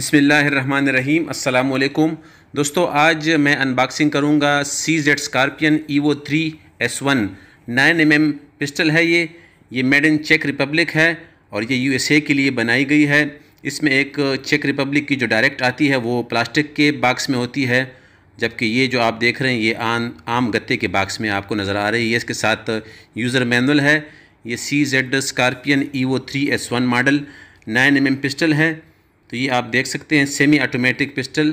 बिसमीम् अल्लाम दोस्तों आज मैं अनबॉक्सिंग करूँगा सी Z Scorpion EVO three S one nine M M pistol है ये ये मेड इन चेक रिपब्लिक है और ये यू एस ए के लिए बनाई गई है इसमें एक चेक रिपब्लिक की जो डायरेक्ट आती है वो प्लास्टिक के बाक्स में होती है जबकि ये जो आप देख रहे हैं ये आन आम गत्ते के बाक्स में आपको नज़र आ रही है इसके साथ यूज़र मैनुअल है ये सी Z Scorpion EVO three S one model nine M M pistol है तो ये आप देख सकते हैं सेमी ऑटोमेटिक पिस्टल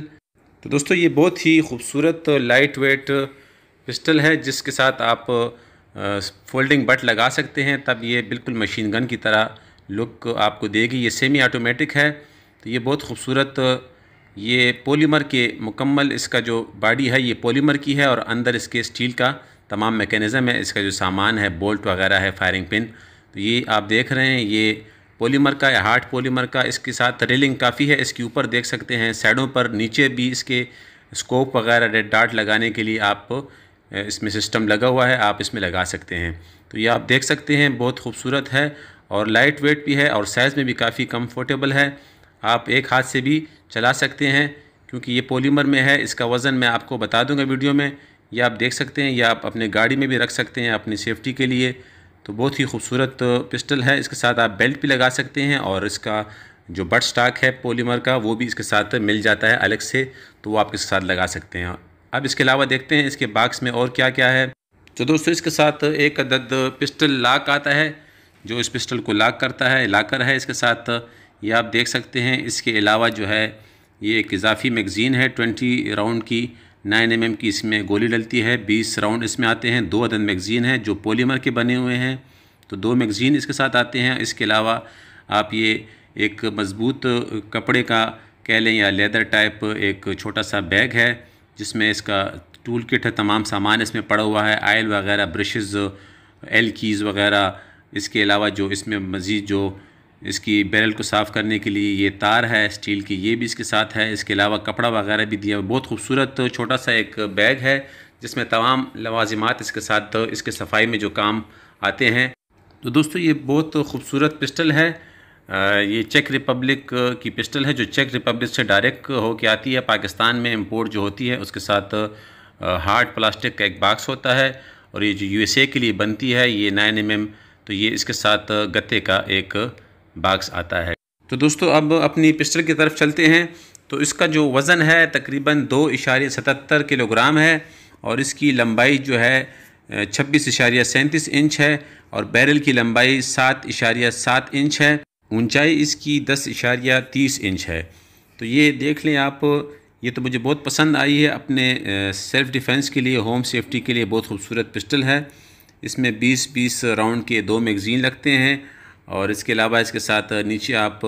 तो दोस्तों ये बहुत ही खूबसूरत लाइट वेट पिस्टल है जिसके साथ आप फोल्डिंग बट लगा सकते हैं तब ये बिल्कुल मशीन गन की तरह लुक आपको देगी ये सेमी ऑटोमेटिक है तो ये बहुत खूबसूरत ये पॉलीमर के मुकम्मल इसका जो बॉडी है ये पॉलीमर की है और अंदर इसके स्टील का तमाम मेकनिज़म है इसका जो सामान है बोल्ट वगैरह है फायरिंग पिन तो ये आप देख रहे हैं ये पॉलीमर का या हार्ड पॉलीमर का इसके साथ रेलिंग काफ़ी है इसके ऊपर देख सकते हैं साइडों पर नीचे भी इसके स्कोप वगैरह रेड डार्ट लगाने के लिए आप इसमें सिस्टम लगा हुआ है आप इसमें लगा सकते हैं तो ये आप देख सकते हैं बहुत खूबसूरत है और लाइट वेट भी है और साइज़ में भी काफ़ी कम्फर्टेबल है आप एक हाथ से भी चला सकते हैं क्योंकि ये पॉलीमर में है इसका वज़न मैं आपको बता दूंगा वीडियो में यह आप देख सकते हैं या आप अपने गाड़ी में भी रख सकते हैं अपनी सेफ्टी के लिए तो बहुत ही खूबसूरत पिस्टल है इसके साथ आप बेल्ट भी लगा सकते हैं और इसका जो बट स्टाक है पोलीमर का वो भी इसके साथ मिल जाता है अलग से तो वो आप इसके साथ लगा सकते हैं अब इसके अलावा देखते हैं इसके बाक्स में और क्या क्या है तो दोस्तों इसके साथ एक अदद पिस्टल लाक आता है जो इस पिस्टल को लाक करता है लाकर है इसके साथ ये आप देख सकते हैं इसके अलावा जो है ये एक इजाफी मैगज़ीन है ट्वेंटी राउंड की नाइन एम की इसमें गोली डलती है बीस राउंड इसमें आते हैं दो अदन मैगज़ीन हैं जो पोलीमर के बने हुए हैं तो दो मैगज़ीन इसके साथ आते हैं इसके अलावा आप ये एक मज़बूत कपड़े का कह लें या लेदर टाइप एक छोटा सा बैग है जिसमें इसका टूल किट है तमाम सामान इसमें पड़ा हुआ है आयल वगैरह ब्रशेज़ एल कीज़ वगैरह इसके अलावा जो इसमें मज़ीद जो इसकी बैरल को साफ़ करने के लिए ये तार है स्टील की ये भी इसके साथ है इसके अलावा कपड़ा वगैरह भी दिया बहुत खूबसूरत छोटा सा एक बैग है जिसमें तमाम लवाजमत इसके साथ तो इसके सफाई में जो काम आते हैं तो दोस्तों ये बहुत खूबसूरत पिस्टल है ये चेक रिपब्लिक की पिस्टल है जो चेक रिपब्लिक से डायरेक्ट हो के आती है पाकिस्तान में इम्पोर्ट जो होती है उसके साथ हार्ड प्लास्टिक का एक बाक्स होता है और ये जो यूएसए के लिए बनती है ये नाइन एम mm, तो ये इसके साथ गत्ते का एक बाक्स आता है तो दोस्तों अब अपनी पिस्टल की तरफ चलते हैं तो इसका जो वज़न है तकरीबन दो इशारे सतहत्तर किलोग्राम है और इसकी लंबाई जो है छब्बीस इशारिया सैंतीस इंच है और बैरल की लंबाई सात इशारिया सात इंच है ऊंचाई इसकी दस इशारिया तीस इंच है तो ये देख लें आप ये तो मुझे बहुत पसंद आई है अपने सेल्फ़ डिफेंस के लिए होम सेफ्टी के लिए बहुत खूबसूरत पिस्टल है इसमें बीस बीस राउंड के दो मैगज़ीन लगते हैं और इसके अलावा इसके साथ नीचे आप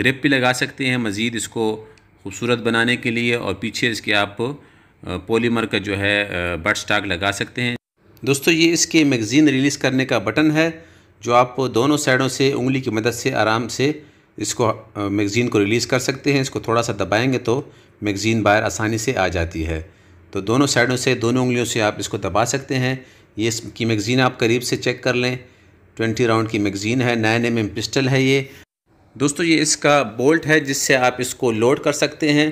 ग्रेप भी लगा सकते हैं मज़ीद इसको खूबसूरत बनाने के लिए और पीछे इसके आप पॉलीमर का जो है बट स्टाक लगा सकते हैं दोस्तों ये इसके मैगज़ीन रिलीज़ करने का बटन है जो आप दोनों साइडों से उंगली की मदद से आराम से इसको मैगज़ीन को रिलीज़ कर सकते हैं इसको थोड़ा सा दबाएंगे तो मैगज़ीन बाहर आसानी से आ जाती है तो दोनों साइडों से दोनों उंगलियों से आप इसको दबा सकते हैं ये इसकी मैगज़ीन आप करीब से चेक कर लें ट्वेंटी राउंड की मैगज़ीन है नाइन एम एम पिस्टल है ये दोस्तों ये इसका बोल्ट है जिससे आप इसको लोड कर सकते हैं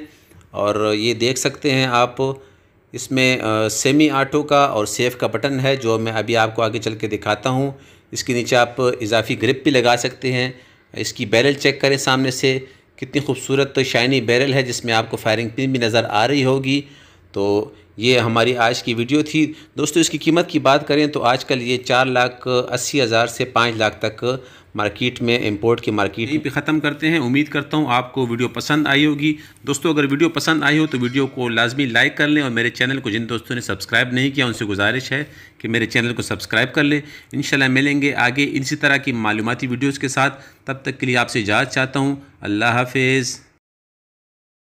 और ये देख सकते हैं आप इसमें सेमी आटो का और सेफ़ का बटन है जो मैं अभी आपको आगे चल के दिखाता हूँ इसके नीचे आप इजाफी ग्रिप भी लगा सकते हैं इसकी बैरल चेक करें सामने से कितनी खूबसूरत तो शाइनी बैरल है जिसमें आपको फायरिंग पिन भी नज़र आ रही होगी तो ये हमारी आज की वीडियो थी दोस्तों इसकी कीमत की बात करें तो आजकल ये चार लाख अस्सी हज़ार से पाँच लाख तक मार्केट में इंपोर्ट की मार्केट यहीं पे ख़त्म करते हैं उम्मीद करता हूँ आपको वीडियो पसंद आई होगी दोस्तों अगर वीडियो पसंद आई हो तो वीडियो को लाजमी लाइक कर लें और मेरे चैनल को जिन दोस्तों ने सब्सक्राइब नहीं किया उनसे गुजारिश है कि मेरे चैनल को सब्सक्राइब कर लें इन मिलेंगे आगे इसी तरह की मालूमती वीडियोज़ के साथ तब तक के लिए आपसे इजाज़ चाहता हूँ अल्लाह हाफिज़